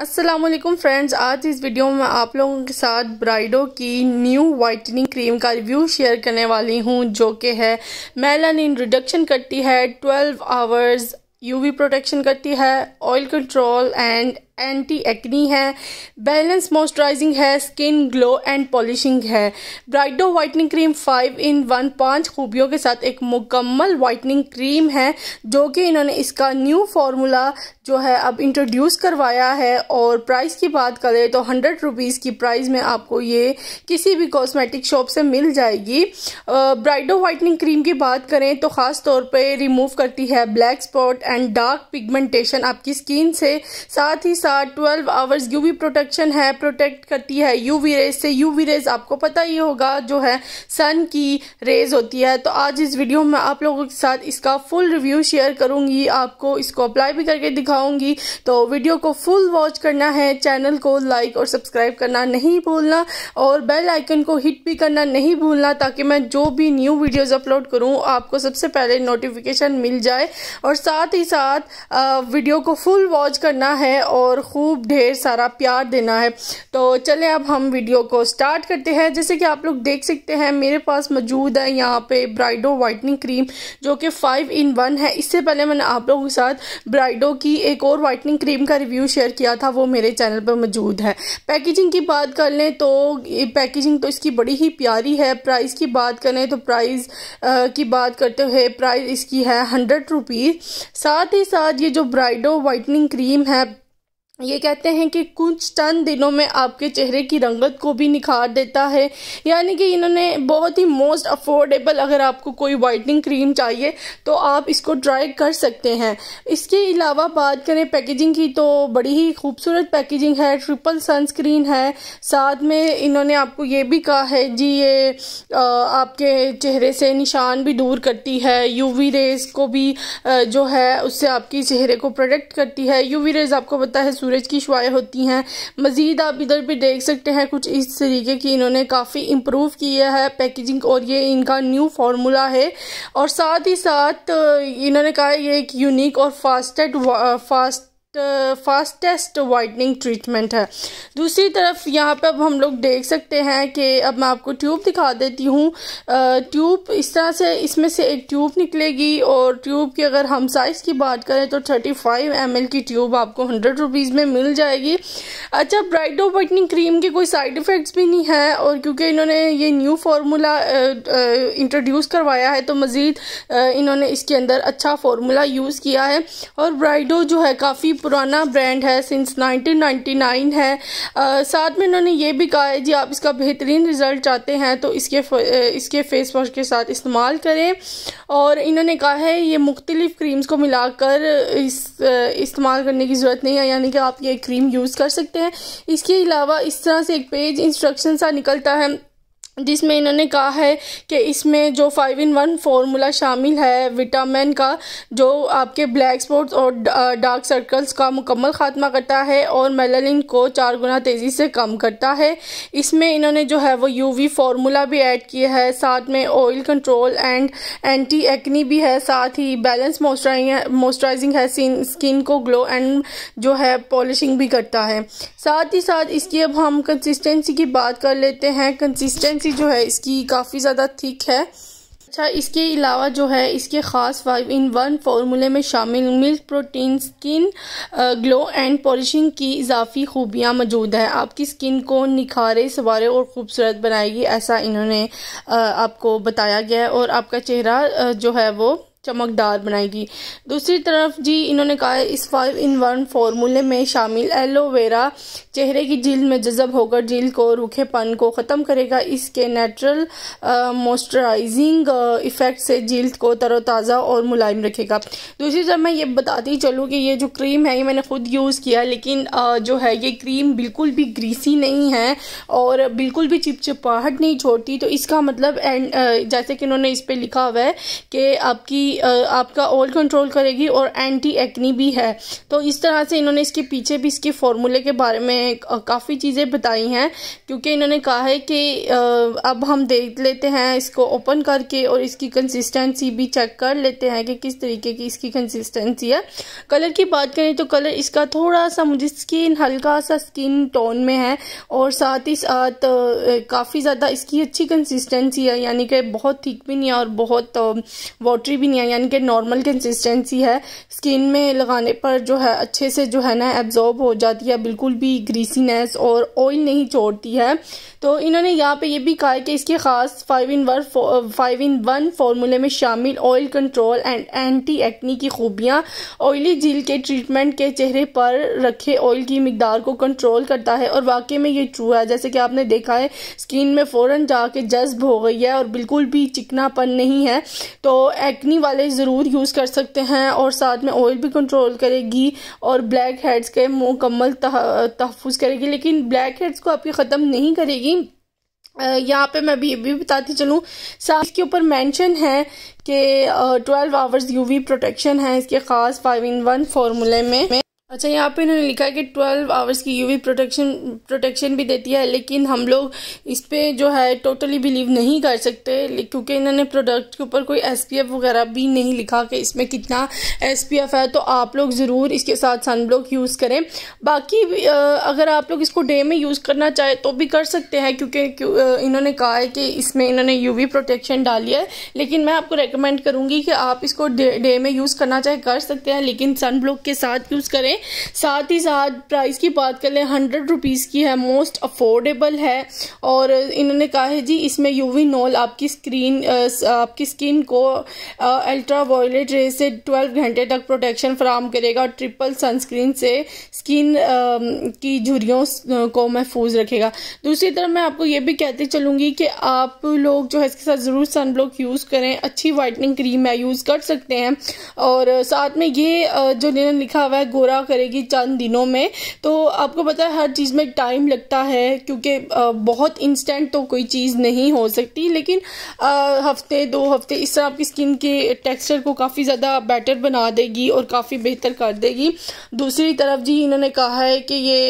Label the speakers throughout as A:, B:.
A: Aslam friends आज इस video में आप लोगों के साथ ब्राइडो की न्यू वाइटनिंग क्रीम का रिव्यू शेयर करने वाली हूँ जो कि है मेलानिन रिडक्शन करती है 12 आवर्स यूवी प्रोटेक्शन करती है oil control and anti acne है बैलेंस मॉइस्चराइजिंग है स्किन ग्लो एंड पॉलिशिंग है Brido whitening cream five in one पांच खूबियों के साथ एक मुकम्मल वाइटनिंग क्रीम है जो कि इन्होंने इसका न्यू फार्मूला जो है अब इंट्रोड्यूस करवाया है और प्राइस की बात करें तो हंड्रेड रुपीज़ की प्राइस में आपको ये किसी भी कॉस्मेटिक शॉप से मिल जाएगी ब्राइडो वाइटनिंग क्रीम की बात करें तो ख़ास तौर पर रिमूव करती है black spot and dark pigmentation आपकी स्किन से साथ ही साथ ट्वेल्व आवर्स यूवी प्रोटेक्शन है प्रोटेक्ट करती है यूवी रेज से यूवी रेज आपको पता ही होगा जो है सन की रेज होती है तो आज इस वीडियो में आप लोगों के साथ इसका फुल रिव्यू शेयर करूंगी आपको इसको अप्लाई भी करके दिखाऊंगी तो वीडियो को फुल वॉच करना है चैनल को लाइक और सब्सक्राइब करना नहीं भूलना और बेल आइकन को हिट भी करना नहीं भूलना ताकि मैं जो भी न्यू वीडियोस अपलोड करूं आपको सबसे पहले नोटिफिकेशन मिल जाए और साथ ही साथ वीडियो को फुल वॉच करना है और और ख़ूब ढेर सारा प्यार देना है तो चले अब हम वीडियो को स्टार्ट करते हैं जैसे कि आप लोग देख सकते हैं मेरे पास मौजूद है यहाँ पे ब्राइडो वाइटनिंग क्रीम जो कि फ़ाइव इन वन है इससे पहले मैंने आप लोगों के साथ ब्राइडो की एक और वाइटनिंग क्रीम का रिव्यू शेयर किया था वो मेरे चैनल पर मौजूद है पैकेजिंग की बात कर लें तो पैकेजिंग तो इसकी बड़ी ही प्यारी है प्राइस की बात करें तो प्राइस की बात करते हुए प्राइस इसकी है हंड्रेड रुपीज़ साथ ही साथ ये जो ब्राइडो वाइटनिंग क्रीम है ये कहते हैं कि कुछ चंद दिनों में आपके चेहरे की रंगत को भी निखार देता है यानी कि इन्होंने बहुत ही मोस्ट अफोर्डेबल अगर आपको कोई वाइटनिंग क्रीम चाहिए तो आप इसको ट्राई कर सकते हैं इसके अलावा बात करें पैकेजिंग की तो बड़ी ही खूबसूरत पैकेजिंग है ट्रिपल सनस्क्रीन है साथ में इन्होंने आपको ये भी कहा है जी ये आपके चेहरे से निशान भी दूर करती है यू रेज को भी जो है उससे आपकी चेहरे को प्रोटेक्ट करती है यू रेज आपको पता है सूरज की शुआ होती हैं मज़ीद आप इधर भी देख सकते हैं कुछ इस तरीके की इन्होंने काफ़ी इम्प्रूव किया है पैकेजिंग और ये इनका न्यू फार्मूला है और साथ ही साथ इन्होंने कहा ये एक यूनिक और fasted fast fastest whitening treatment है दूसरी तरफ यहाँ पे अब हम लोग देख सकते हैं कि अब मैं आपको ट्यूब दिखा देती हूँ ट्यूब इस तरह से इसमें से एक ट्यूब निकलेगी और ट्यूब की अगर हम साइज़ की बात करें तो 35 फाइव की ट्यूब आपको हंड्रेड रुपीज़ में मिल जाएगी अच्छा ब्राइडो वाइटनिंग क्रीम के कोई साइड इफ़ेक्ट्स भी नहीं है और क्योंकि इन्होंने ये न्यू फार्मूला इंट्रोड्यूस करवाया है तो मज़ीद इन्होंने इसके अंदर अच्छा फार्मूला यूज़ किया है और ब्राइडो जो है काफ़ी पुराना ब्रांड है सिंस 1999 है आ, साथ में इन्होंने ये भी कहा है जी आप इसका बेहतरीन रिज़ल्ट चाहते हैं तो इसके इसके फेस वॉश के साथ इस्तेमाल करें और इन्होंने कहा है ये मुख्तलिफ़ क्रीम्स को मिलाकर इस इस्तेमाल करने की ज़रूरत नहीं है यानी कि आप ये क्रीम यूज़ कर सकते हैं इसके अलावा इस तरह से एक पेज इंस्ट्रक्शन सा निकलता है जिसमें इन्होंने कहा है कि इसमें जो फाइव इन वन फार्मूला शामिल है विटामिन का जो आपके ब्लैक स्पॉट्स और डार्क सर्कल्स का मुकम्मल ख़ात्मा करता है और मेलानिन को चार गुना तेज़ी से कम करता है इसमें इन्होंने जो है वो यूवी फार्मूला भी ऐड किया है साथ में oil control and anti acne भी है साथ ही बैलेंस मॉइस्चराइजिंग है स्किन को ग्लो एंड जो है पॉलिशिंग भी करता है साथ ही साथ इसकी अब हम कंसिस्टेंसी की बात कर लेते हैं कंसिस्टेंसी कंसिस्टेंसी जो है इसकी काफ़ी ज़्यादा थिक है अच्छा इसके अलावा जो है इसके ख़ास फाइव इन वन फार्मूले में शामिल milk protein skin glow and polishing की इजाफी खूबियाँ मौजूद हैं आपकी स्किन को निखारे सवारे और ख़ूबसूरत बनाएगी ऐसा इन्होंने आपको बताया गया है और आपका चेहरा जो है वो चमकदार बनाएगी दूसरी तरफ जी इन्होंने कहा इस फाइव इन वन फार्मूले में शामिल एलोवेरा चेहरे की जिल्द में जजब होकर झील को रूखेपन को ख़त्म करेगा इसके नेचुरल मॉइस्चराइजिंग इफ़ेक्ट से झील को तरोताज़ा और मुलायम रखेगा दूसरी तरफ मैं ये बताती चलूँ कि ये जो क्रीम है ये मैंने ख़ुद यूज़ किया लेकिन आ, जो है ये क्रीम बिल्कुल भी ग्रीसी नहीं है और बिल्कुल भी चिपचिपाहट नहीं छोड़ती तो इसका मतलब एंड जैसे कि इन्होंने इस पर लिखा हुआ है कि आपकी आपका ऑयल कंट्रोल करेगी और एंटी एक्नी भी है तो इस तरह से इन्होंने इसके पीछे भी इसके फॉर्मूले के बारे में काफ़ी चीज़ें बताई हैं क्योंकि इन्होंने कहा है कि अब हम देख लेते हैं इसको ओपन करके और इसकी कंसिस्टेंसी भी चेक कर लेते हैं कि किस तरीके की इसकी कंसिस्टेंसी है कलर की बात करें तो कलर इसका थोड़ा सा मुझे स्किन हल्का सा स्किन टोन में है और साथ ही साथ काफ़ी ज़्यादा इसकी अच्छी कंसिस्टेंसी है यानी कि बहुत थिक भी नहीं है और बहुत वाटरी भी नहीं है हैं यानी कि नॉर्मल कंसिस्टेंसी है स्किन में लगाने पर जो है अच्छे से जो है ना एब्जॉर्ब हो जाती है बिल्कुल भी ग्रीसीनेस और ऑयल नहीं छोड़ती है तो इन्होंने यहाँ पे ये भी कहा है कि इसके ख़ास five in one five in one फार्मूले में शामिल oil control and anti acne की खूबियाँ ऑयली झील के ट्रीटमेंट के चेहरे पर रखे ऑयल की मकदार को कंट्रोल करता है और वाकई में ये ट्रू है जैसे कि आपने देखा है स्किन में फ़ौरन जाके जज्ब हो गई है और बिल्कुल भी चिकनापन नहीं है तो एक्नी वाले ज़रूर यूज़ कर सकते हैं और साथ में ऑयल भी कंट्रोल करेगी और ब्लैक हेड्स के मुकम्मल तहफ़ करेगी लेकिन ब्लैक हेड्स को आपकी ख़त्म नहीं करेगी यहाँ पे मैं भी भी बताती चलूँ साथ के ऊपर मेंशन है कि ट्वेल्व आवर्स यूवी प्रोटेक्शन है इसके ख़ास फाइव इन वन फार्मूले में अच्छा यहाँ पे इन्होंने लिखा है कि ट्वेल्व आवर्स की यूवी प्रोटेक्शन प्रोटेक्शन भी देती है लेकिन हम लोग इस पर जो है टोटली बिलीव नहीं कर सकते क्योंकि इन्होंने प्रोडक्ट के ऊपर कोई एसपीएफ वगैरह भी नहीं लिखा कि इसमें कितना एसपीएफ है तो आप लोग ज़रूर इसके साथ सनब्लॉक यूज़ करें बाकी अगर आप लोग इसको डे में यूज़ करना चाहें तो भी कर सकते हैं क्योंकि इन्होंने कहा है कि इसमें इन्होंने यू प्रोटेक्शन डाली है लेकिन मैं आपको रिकमेंड करूँगी कि आप इसको डे में यूज़ करना चाहे कर सकते हैं लेकिन ब्लॉक के साथ यूज़ करें में साथ ही साथ प्राइस की बात कर लें हंड्रेड रुपीज़ की है मोस्ट अफोर्डेबल है और इन्होंने कहा है जी इसमें यूवी नॉल आपकी स्क्रीन आपकी स्किन को अल्ट्रा वायलेट रे से ट्वेल्व घंटे तक प्रोटेक्शन फ्राहम करेगा और ट्रिपल सनस्क्रीन से स्किन की झुरियों को महफूज रखेगा दूसरी तरफ मैं आपको ये भी कहती चलूँगी कि आप लोग जो है इसके साथ ज़रूर सन ब्लॉक यूज़ करें अच्छी वाइटनिंग क्रीम है यूज़ कर सकते हैं और साथ में ये जो लिखा हुआ है गोरा करेगी चंद दिनों में तो आपको पता है हर चीज़ में टाइम लगता है क्योंकि बहुत इंस्टेंट तो कोई चीज़ नहीं हो सकती लेकिन हफ्ते दो हफ्ते इससे आपकी स्किन के टेक्सचर को काफ़ी ज़्यादा बेटर बना देगी और काफ़ी बेहतर कर देगी दूसरी तरफ जी इन्होंने कहा है कि ये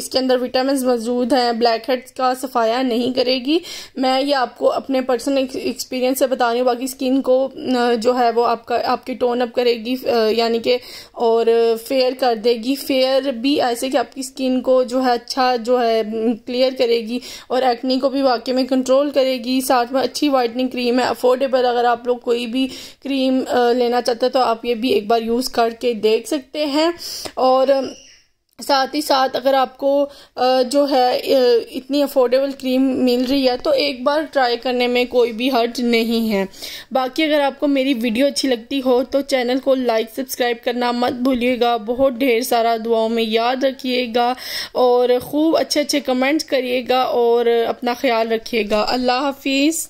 A: इसके अंदर विटामिन मौजूद हैं ब्लैक हेड्स का सफाया नहीं करेगी मैं ये आपको अपने पर्सनल एक्सपीरियंस से बता रही हूँ बाकी स्किन को जो है वो आपका आपकी टोन अप करेगी यानी कि और फेयर कर कर देगी फेयर भी ऐसे कि आपकी स्किन को जो है अच्छा जो है क्लियर करेगी और एक्नी को भी वाकई में कंट्रोल करेगी साथ में अच्छी वाइटनिंग क्रीम है अफोर्डेबल अगर आप लोग कोई भी क्रीम लेना चाहते हैं तो आप ये भी एक बार यूज़ करके देख सकते हैं और साथ ही साथ अगर आपको जो है इतनी अफोर्डेबल क्रीम मिल रही है तो एक बार ट्राई करने में कोई भी हर्ज नहीं है बाकी अगर आपको मेरी वीडियो अच्छी लगती हो तो चैनल को लाइक सब्सक्राइब करना मत भूलिएगा बहुत ढेर सारा दुआओं में याद रखिएगा और ख़ूब अच्छे अच्छे कमेंट्स करिएगा और अपना ख्याल रखिएगा अल्लाह हाफिज़